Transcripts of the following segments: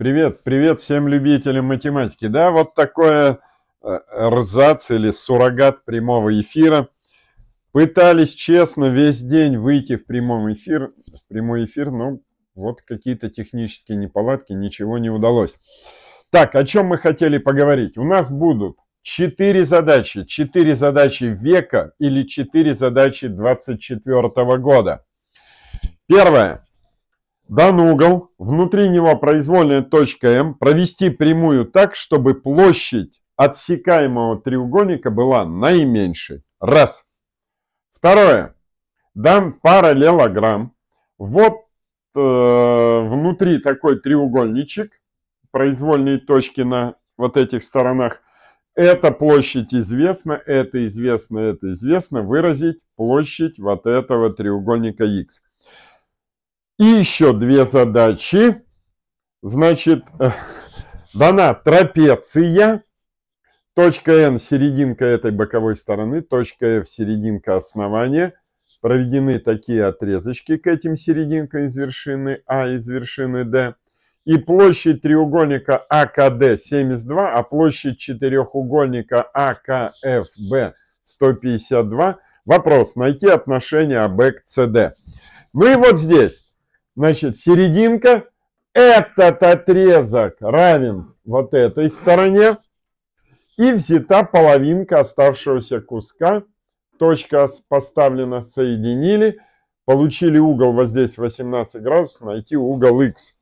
Привет, привет всем любителям математики. Да, вот такое э, рзац или суррогат прямого эфира. Пытались честно весь день выйти в прямом эфир, в прямой эфир, но вот какие-то технические неполадки, ничего не удалось. Так, о чем мы хотели поговорить? У нас будут четыре задачи, четыре задачи века или четыре задачи 24 года. Первое дан угол, внутри него произвольная точка М, провести прямую так, чтобы площадь отсекаемого треугольника была наименьшей. Раз. Второе. Дан параллелограмм. Вот э, внутри такой треугольничек, произвольные точки на вот этих сторонах. Эта площадь известна, это известно, это известно. Выразить площадь вот этого треугольника Х. И еще две задачи. Значит, э, дана трапеция. Точка N – серединка этой боковой стороны, точка F – серединка основания. Проведены такие отрезочки к этим серединкам из вершины А и из вершины D. И площадь треугольника АКД 72, а площадь четырехугольника АКФБ 152. Вопрос – найти отношение АБ к СД. Ну и вот здесь. Значит, серединка, этот отрезок равен вот этой стороне, и взята половинка оставшегося куска. Точка поставлена, соединили, получили угол вот здесь 18 градусов, найти угол x.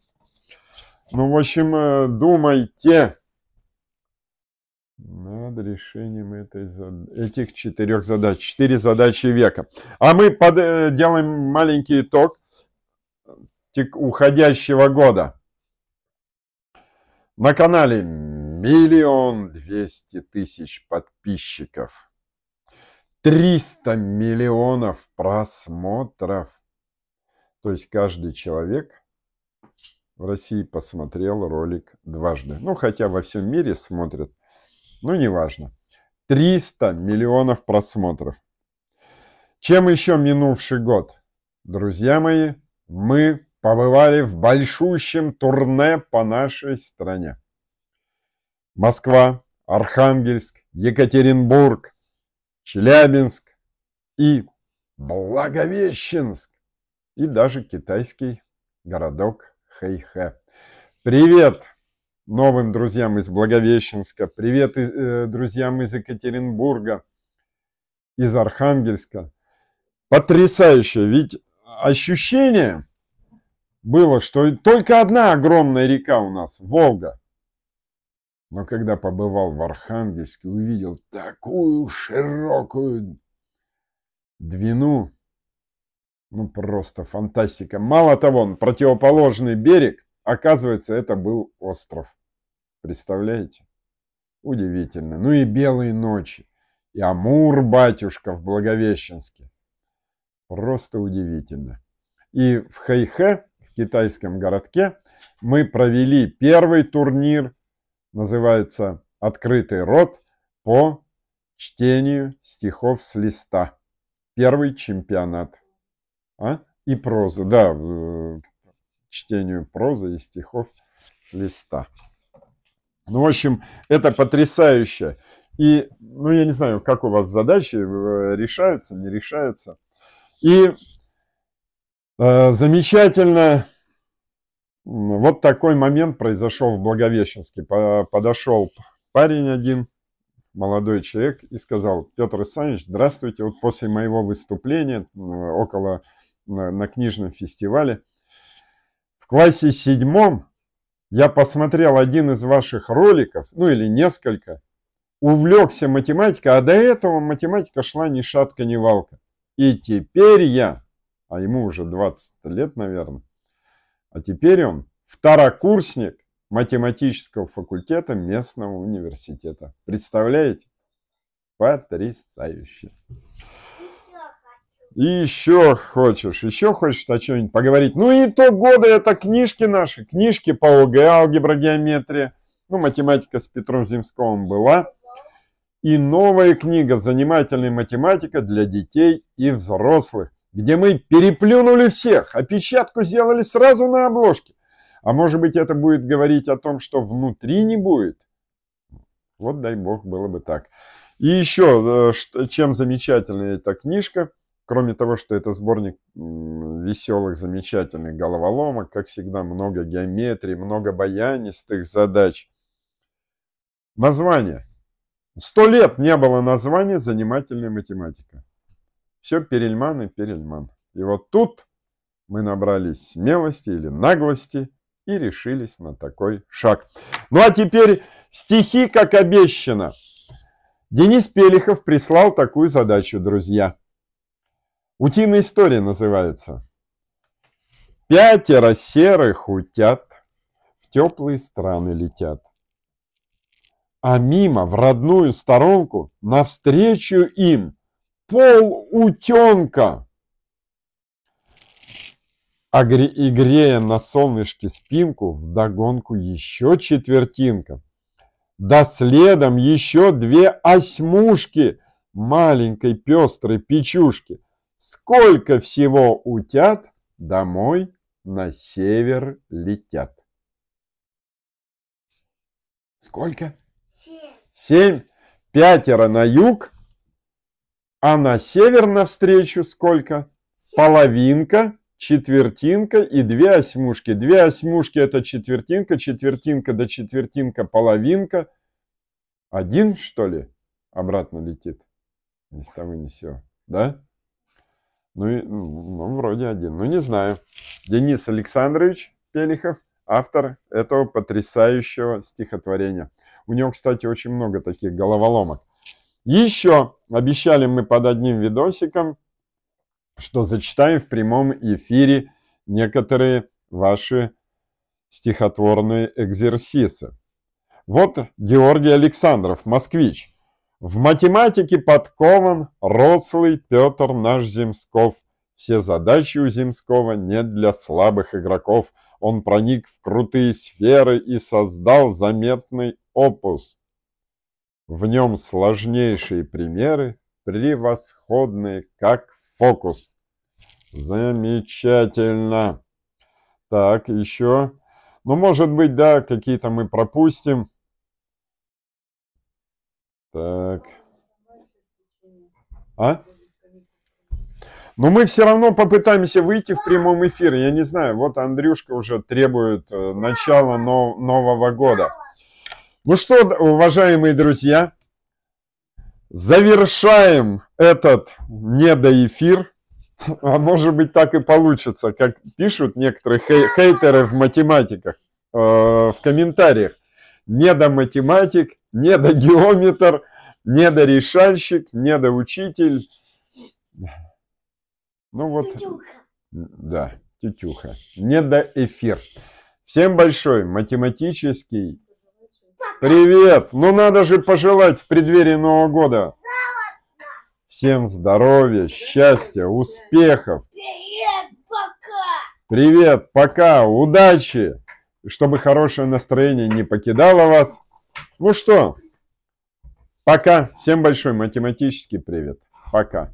Ну, в общем, э, думайте над решением этой, этих четырех задач, четыре задачи века. А мы под, э, делаем маленький итог уходящего года. На канале миллион двести тысяч подписчиков, 300 миллионов просмотров. То есть каждый человек в России посмотрел ролик дважды. Ну, хотя во всем мире смотрят, ну, неважно. 300 миллионов просмотров. Чем еще минувший год? Друзья мои, мы побывали в большущем турне по нашей стране. Москва, Архангельск, Екатеринбург, Челябинск и Благовещенск и даже китайский городок Хэйхэ. Привет новым друзьям из Благовещенска, привет э, друзьям из Екатеринбурга, из Архангельска. Потрясающе, ведь ощущение – было, что только одна огромная река у нас – Волга. Но когда побывал в Архангельске, увидел такую широкую Двину, ну просто фантастика. Мало того, он противоположный берег, оказывается, это был остров. Представляете? Удивительно. Ну и белые ночи, и Амур батюшка в Благовещенске. Просто удивительно. И в Хайхе китайском городке мы провели первый турнир, называется «Открытый рот» по чтению стихов с листа. Первый чемпионат. А? И проза, да, э, чтению прозы и стихов с листа. Ну, в общем, это потрясающе. И, ну, я не знаю, как у вас задачи э, решаются, не решаются. И Э, замечательно. Вот такой момент произошел в Благовещенске. Подошел парень один, молодой человек, и сказал, Петр Исаевич, здравствуйте, вот после моего выступления около на, на книжном фестивале, в классе седьмом я посмотрел один из ваших роликов, ну или несколько, увлекся математикой, а до этого математика шла ни шатка, ни валка. И теперь я а ему уже 20 лет, наверное. А теперь он второкурсник математического факультета местного университета. Представляете? Потрясающе. И еще хочешь, еще хочешь о чем-нибудь поговорить. Ну и то годы это книжки наши, книжки по ОГЭ, алгебра, геометрия. Ну, математика с Петром Земсковым была. И новая книга «Занимательная математика для детей и взрослых» где мы переплюнули всех, опечатку сделали сразу на обложке. А может быть, это будет говорить о том, что внутри не будет? Вот дай бог было бы так. И еще, э, чем замечательна эта книжка, кроме того, что это сборник веселых, замечательных головоломок, как всегда, много геометрии, много баянистых задач. Название. Сто лет не было названия «Занимательная математика». Все перельман и перельман. И вот тут мы набрались смелости или наглости и решились на такой шаг. Ну а теперь стихи, как обещано. Денис Пелихов прислал такую задачу, друзья. Утиная история называется. Пятеро серых утят в теплые страны летят. А мимо, в родную сторонку, навстречу им пол утенка. А и грея на солнышке спинку, в догонку еще четвертинка. Да следом еще две осьмушки маленькой пестрой печушки. Сколько всего утят домой на север летят. Сколько? Семь. Семь. Пятеро на юг, а на север навстречу сколько? Половинка, четвертинка и две осьмушки. Две осьмушки – это четвертинка, четвертинка до да четвертинка – половинка. Один, что ли, обратно летит? Ни с того, ни сего. Да? Ну, и, ну, ну, вроде один. Ну, не знаю. Денис Александрович Пелихов, автор этого потрясающего стихотворения. У него, кстати, очень много таких головоломок. Еще обещали мы под одним видосиком, что зачитаем в прямом эфире некоторые ваши стихотворные экзерсисы. Вот Георгий Александров, москвич. В математике подкован рослый Петр наш Земсков. Все задачи у Земского не для слабых игроков. Он проник в крутые сферы и создал заметный опус. В нем сложнейшие примеры, превосходные, как фокус. Замечательно. Так, еще. Ну, может быть, да, какие-то мы пропустим. Так. А? Но ну, мы все равно попытаемся выйти в прямом эфир. Я не знаю, вот Андрюшка уже требует э, начала нов нового года. Ну что, уважаемые друзья, завершаем этот недоэфир. А может быть так и получится, как пишут некоторые хей- хейтеры в математиках, э, в комментариях. Недоматематик, недогеометр, недорешальщик, недоучитель. Ну вот, тетюха. да, тетюха, недоэфир. Всем большой математический Привет! Ну надо же пожелать в преддверии Нового года. Всем здоровья, счастья, успехов. Привет, пока! Привет, пока, удачи! Чтобы хорошее настроение не покидало вас. Ну что, пока. Всем большой математический привет. Пока.